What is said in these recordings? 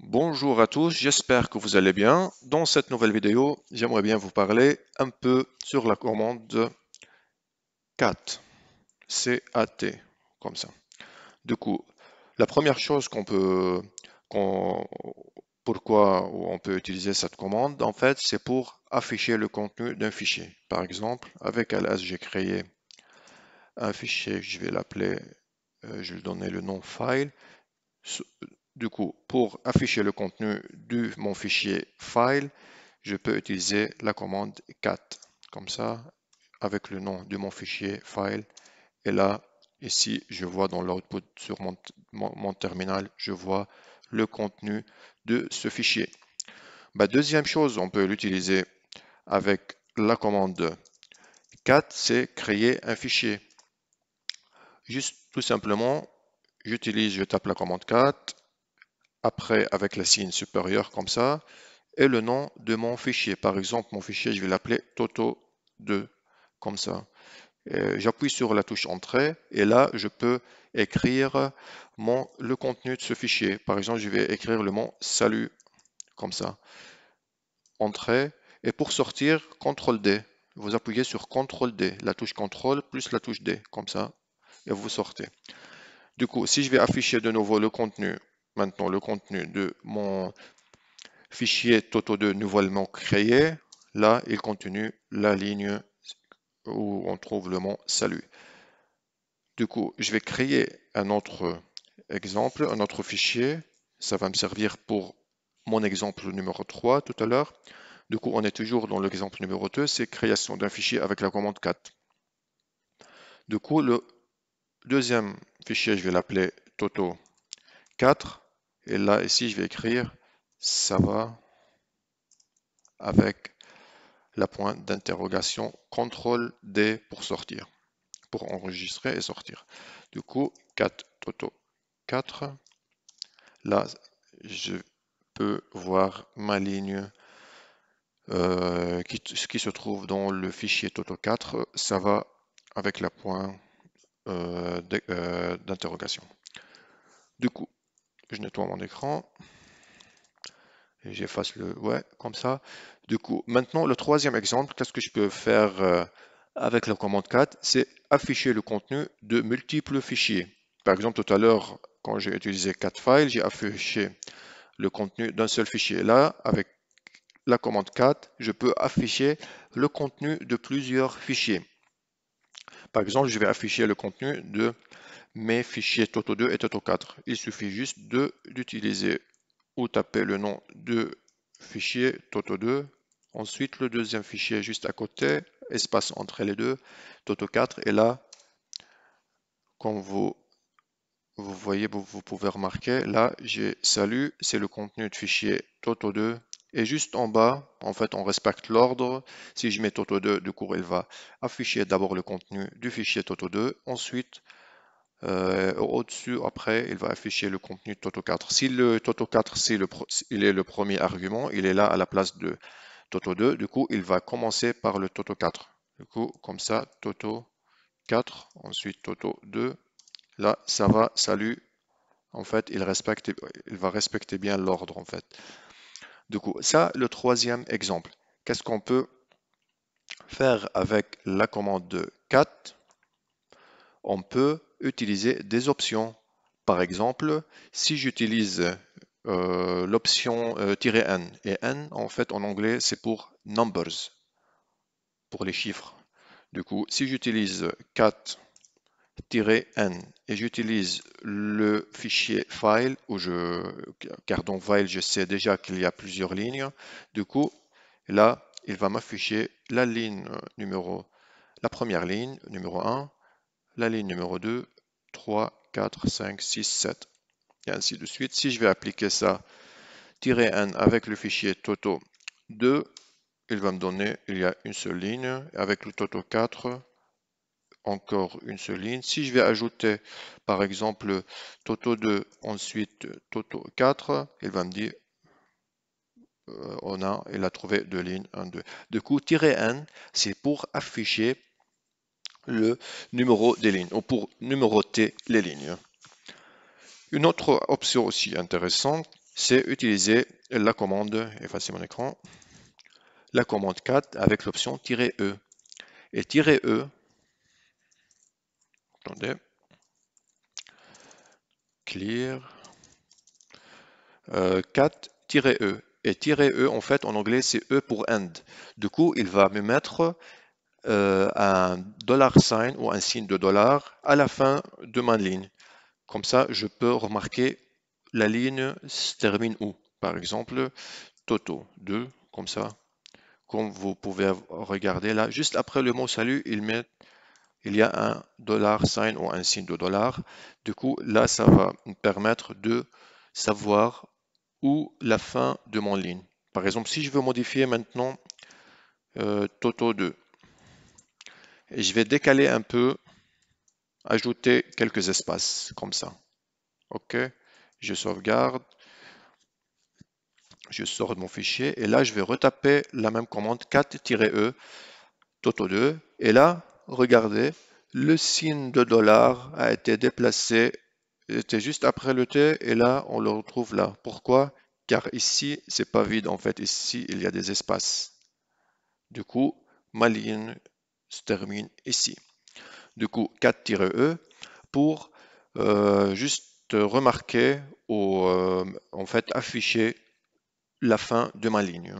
Bonjour à tous, j'espère que vous allez bien. Dans cette nouvelle vidéo, j'aimerais bien vous parler un peu sur la commande CAT, C-A-T, comme ça. Du coup, la première chose qu'on peut, pourquoi on peut utiliser cette commande, en fait, c'est pour afficher le contenu d'un fichier. Par exemple, avec ls j'ai créé un fichier, je vais l'appeler, euh, je vais donner le nom file du coup, pour afficher le contenu de mon fichier file, je peux utiliser la commande cat, comme ça, avec le nom de mon fichier file. Et là, ici, je vois dans l'output sur mon, terminal, je vois le contenu de ce fichier. Bah, deuxième chose, on peut l'utiliser avec la commande cat, c'est créer un fichier. Juste tout simplement, j'utilise, je tape la commande cat, après avec la signe supérieure comme ça, et le nom de mon fichier. Par exemple, mon fichier, je vais l'appeler Toto2, comme ça. J'appuie sur la touche Entrée et là, je peux écrire mon, le contenu de ce fichier. Par exemple, je vais écrire le mot Salut, comme ça. Entrée. Et pour sortir, CTRL D. Vous appuyez sur CTRL D, la touche CTRL plus la touche D, comme ça, et vous sortez. Du coup, si je vais afficher de nouveau le contenu maintenant le contenu de mon fichier Toto2 nouvellement créé. Là, il continue la ligne où on trouve le mot salut. Du coup, je vais créer un autre exemple, un autre fichier. Ça va me servir pour mon exemple numéro 3 tout à l'heure. Du coup, on est toujours dans l'exemple numéro 2, c'est création d'un fichier avec la commande 4. Du coup, le deuxième fichier, je vais l'appeler Toto 4. Et là, ici, je vais écrire ça va avec la pointe d'interrogation CTRL D pour sortir, pour enregistrer et sortir. Du coup, 4 toto 4. Là, je peux voir ma ligne euh, qui, se trouve dans le fichier Toto 4. Ça va avec la pointe euh, euh, d'interrogation. Du coup, je nettoie mon écran. Et j'efface le... Ouais, comme ça. Du coup, maintenant, le troisième exemple, qu'est-ce que je peux faire euh, avec la commande cat C'est afficher le contenu de multiples fichiers. Par exemple, tout à l'heure, quand j'ai utilisé cat files, j'ai affiché le contenu d'un seul fichier. Là, avec la commande cat, je peux afficher le contenu de plusieurs fichiers. Par exemple, je vais afficher le contenu de mes fichiers Toto2 et Toto4. Il suffit juste d'utiliser ou taper le nom de fichier Toto2, ensuite le deuxième fichier juste à côté, espace entre les deux, Toto4, et là, comme vous, vous voyez, vous, pouvez remarquer, là, j'ai salut, c'est le contenu de fichier Toto2, et juste en bas, en fait, on respecte l'ordre. Si je mets Toto2, du coup, il va afficher d'abord le contenu du fichier Toto2. Ensuite, euh, au-dessus, après, il va afficher le contenu de Toto 4. Si le Toto 4, le, il est le premier argument, il est là à la place de Toto 2. Du coup, il va commencer par le Toto 4. Du coup, comme ça, Toto 4, ensuite Toto 2. Là, ça va, salut. En fait, il, respecte, il va respecter bien l'ordre, en fait. Du coup, ça, le troisième exemple. Qu'est-ce qu'on peut faire avec la commande de 4 On peut utiliser des options. Par exemple, si j'utilise euh, l'option euh, "-n", et n en fait en anglais c'est pour numbers, pour les chiffres. Du coup, si j'utilise 4-n et j'utilise le fichier file, où je, car dans file je sais déjà qu'il y a plusieurs lignes, du coup, là, il va m'afficher la ligne numéro, la première ligne, numéro 1, la ligne numéro 2, 3, 4, 5, 6, 7, et ainsi de suite. Si je vais appliquer ça, tirer n avec le fichier toto 2, il va me donner, il y a une seule ligne, avec le toto 4, encore une seule ligne. Si je vais ajouter, par exemple, toto 2, ensuite toto 4, il va me dire, euh, on a, il a trouvé deux lignes, 1, 2. Du coup, tirer n, c'est pour afficher le numéro des lignes ou pour numéroter les lignes. Une autre option aussi intéressante, c'est utiliser la commande, effacez mon écran, la commande 4 avec l'option "-e". Et "-e", attendez, clear, euh, 4-e. E. Et "-e", en fait, en anglais, c'est "-e" pour end. Du coup, il va me mettre euh, un dollar sign ou un signe de dollar à la fin de ma ligne. Comme ça, je peux remarquer la ligne se termine où. Par exemple, Toto 2, comme ça. Comme vous pouvez regarder là, juste après le mot salut, il met, il y a un dollar sign ou un signe de dollar. Du coup, là, ça va me permettre de savoir où la fin de mon ligne. Par exemple, si je veux modifier maintenant euh, Toto 2, je vais décaler un peu, ajouter quelques espaces comme ça. OK, je sauvegarde. Je sors de mon fichier et là, je vais retaper la même commande 4-E toto2. Et là, regardez, le signe de dollar a été déplacé. était juste après le T et là, on le retrouve là. Pourquoi Car ici, c'est pas vide. En fait, ici, il y a des espaces. Du coup, ma ligne se termine ici. Du coup, 4-E e pour euh, juste remarquer ou euh, en fait afficher la fin de ma ligne.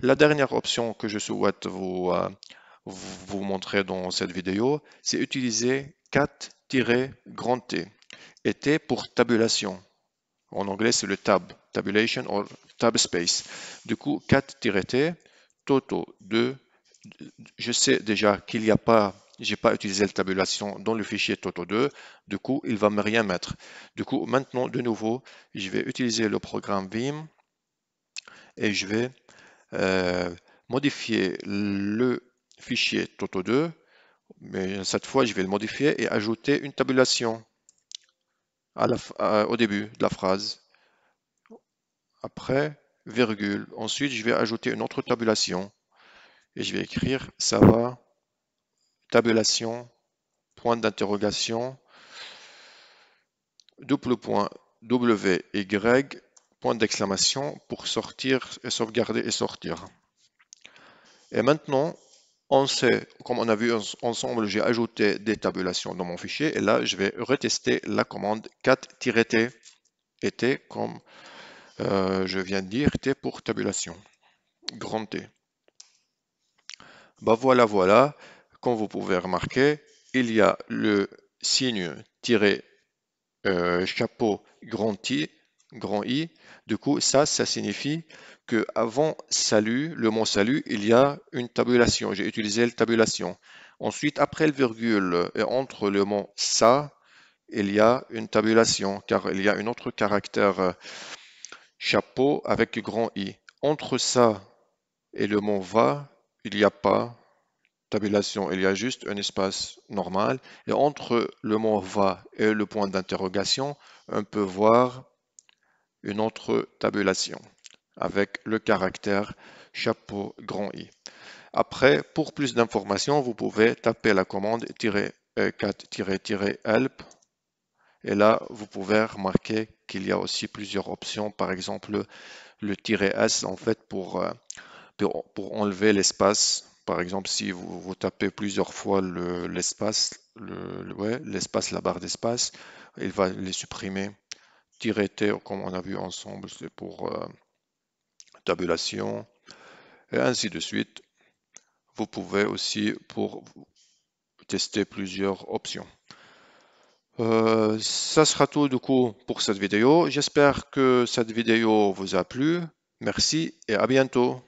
La dernière option que je souhaite vous, euh, vous montrer dans cette vidéo, c'est utiliser 4 T et T pour tabulation. En anglais, c'est le tab, tabulation or tab space. Du coup, 4-t, toto 2 je sais déjà qu'il n'y a pas, j'ai pas utilisé la tabulation dans le fichier Toto2, du coup, il va me rien mettre. Du coup, maintenant, de nouveau, je vais utiliser le programme Vim et je vais euh, modifier le fichier Toto2, mais cette fois, je vais le modifier et ajouter une tabulation au début de la phrase. Après, virgule. Ensuite, je vais ajouter une autre tabulation et je vais écrire ça va, tabulation, point d'interrogation, double point, W Y, point d'exclamation pour sortir et sauvegarder et sortir. Et maintenant, on sait, comme on a vu ensemble, j'ai ajouté des tabulations dans mon fichier et là, je vais retester la commande cat-t et t comme euh, je viens de dire, t pour tabulation, grand T. Bah, voilà, voilà, comme vous pouvez remarquer, il y a le signe tiré euh, chapeau grand I, grand I. Du coup, ça, ça signifie que avant salut, le mot salut, il y a une tabulation. J'ai utilisé la tabulation. Ensuite, après le virgule et entre le mot ça, il y a une tabulation, car il y a un autre caractère euh, chapeau avec grand I. Entre ça et le mot va, il n'y a pas tabulation, il y a juste un espace normal. Et entre le mot va et le point d'interrogation, on peut voir une autre tabulation avec le caractère chapeau grand I. Après, pour plus d'informations, vous pouvez taper la commande e4-help help et là, vous pouvez remarquer qu'il y a aussi plusieurs options, par exemple le, le -s en fait pour euh, pour, enlever l'espace. Par exemple, si vous, tapez plusieurs fois l'espace, le, l'espace, le, la barre d'espace, il va les supprimer. Tirer T, comme on a vu ensemble, c'est pour euh, tabulation, et ainsi de suite. Vous pouvez aussi, pour tester plusieurs options. Euh, ça sera tout du coup pour cette vidéo. J'espère que cette vidéo vous a plu. Merci et à bientôt.